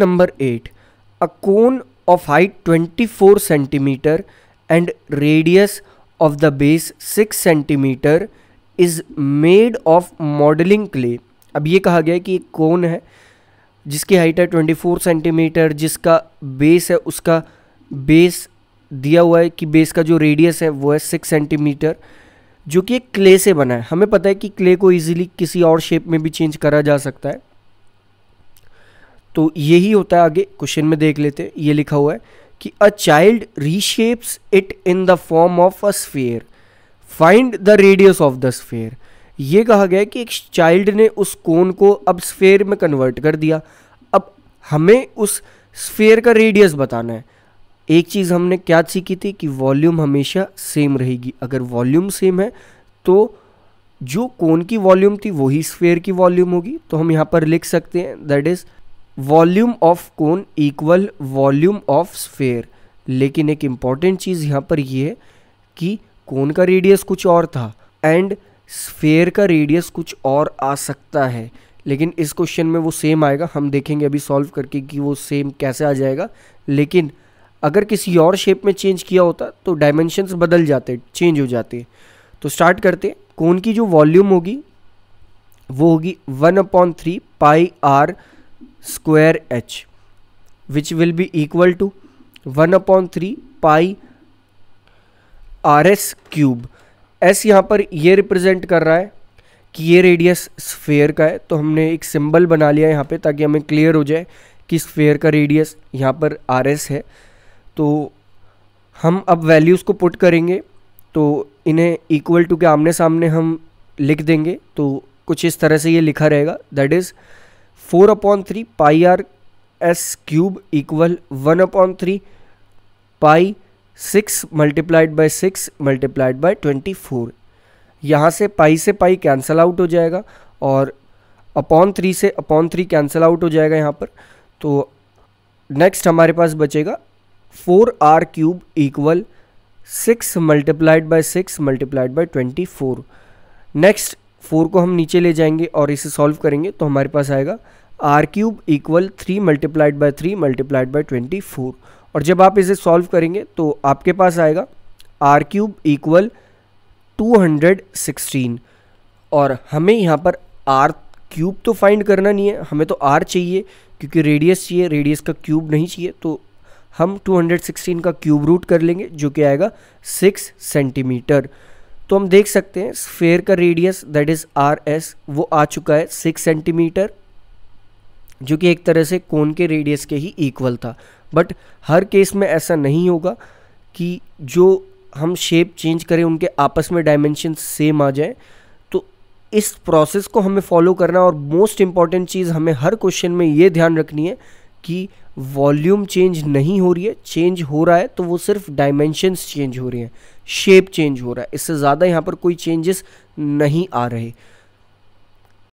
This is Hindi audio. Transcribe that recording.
number eight a cone of height twenty 24 centimetre and radius of the base 6 centimetre is made of modelling clay अब ये कहा गया है कि एक कोन है जिसकी हाइट है 24 सेंटीमीटर जिसका बेस है उसका बेस दिया हुआ है कि बेस का जो रेडियस है वो है 6 सेंटीमीटर जो कि एक क्ले से बना है हमें पता है कि क्ले को इजीली किसी और शेप में भी चेंज करा जा सकता है तो यही होता है आगे क्वेश्चन में देख लेते हैं ये लिखा हुआ है कि a child reshapes it in the form of a sphere find the radius of the sphere ये कहा गया है कि एक चाइल्ड ने उस कोन को अब स्फेयर में कन्वर्ट कर दिया अब हमें उस स्फेयर का रेडियस बताना है एक चीज़ हमने क्या सीखी थी कि वॉल्यूम हमेशा सेम रहेगी अगर वॉल्यूम सेम है तो जो कोन की वॉल्यूम थी वही स्फेयर की वॉल्यूम होगी तो हम यहाँ पर लिख सकते हैं that is volume of cone equal volume of sphere लेकिन एक इम्पॉर्टेंट चीज़ यहाँ पर ये है कि कोन का रेडियस कुछ और था एंड स्फेयर का रेडियस कुछ और आ सकता है लेकिन इस क्वेश्चन में वो सेम आएगा हम देखेंगे अभी सॉल्व करके कि वो सेम कैसे आ जाएगा लेकिन अगर किसी और शेप में चेंज किया होता तो डायमेंशंस बदल जाते चेंज हो जाते तो स्टार्ट करते कौन की जो वॉल्यूम होगी वो होगी one upon three pi r square h which will be equal to one upon three pi r s cube s यहाँ पर ये रिप्रेजेंट कर रहा है कि ये रेडियस स्फेयर का है तो हमने एक सिंबल बना लिया यहाँ पे ताकि हमें क्लियर हो जाए कि स्फेयर का रेडियस यहाँ पर आर एस है तो हम अब वैल्यूज़ को पुट करेंगे तो इन्हें इक्वल टू के आमने सामने हम लिख देंगे तो कुछ इस तरह से ये लिखा रहेगा that is four upon three pi r s cube equal one upon three pi six multiplied by six multiplied by twenty four यहाँ से पाई से पाई कैंसिल आउट हो जाएगा और अपॉन थ्री से अपॉन थ्री कैंसिल आउट हो जाएगा यहाँ पर तो नेक्स्ट हमारे पास बचेगा four r cube equal six multiplied by six multiplied by twenty four next four को हम नीचे ले जाएंगे और इसे सॉल्व करेंगे तो हमारे पास आएगा r cube equal three multiplied by three multiplied by twenty four और जब आप इसे सॉल्व करेंगे तो आपके पास आएगा r cube equal two hundred sixteen और हमें यहाँ पर आर क्यूब तो फाइंड करना नहीं है हमें तो आर चाहिए क्योंकि रेडियस चाहिए रेडियस का क्यूब नहीं चाहिए तो हम 216 का क्यूब रूट कर लेंगे जो कि आएगा 6 सेंटीमीटर तो हम देख सकते हैं स्फेयर का radius that is r s वो आ चुका है सिक्स सेंटीमीटर जो कि एक तरह से कोन के रेडियस के ही इक्वल था बट हर केस में ऐसा नहीं होगा कि जो हम शेप चेंज करें उनके आपस में डायमेंशन सेम आ जाए तो इस प्रोसेस को हमें फॉलो करना और मोस्ट इम्पॉर्टेंट चीज़ हमें हर क्वेश्चन में ये ध्यान रखनी है कि वॉल्यूम चेंज नहीं हो रही है चेंज हो रहा है तो वो सिर्फ डायमेंशंस चेंज हो रही हैं शेप चेंज हो रहा है इससे ज़्यादा यहाँ पर कोई चेंजेस नहीं आ रहे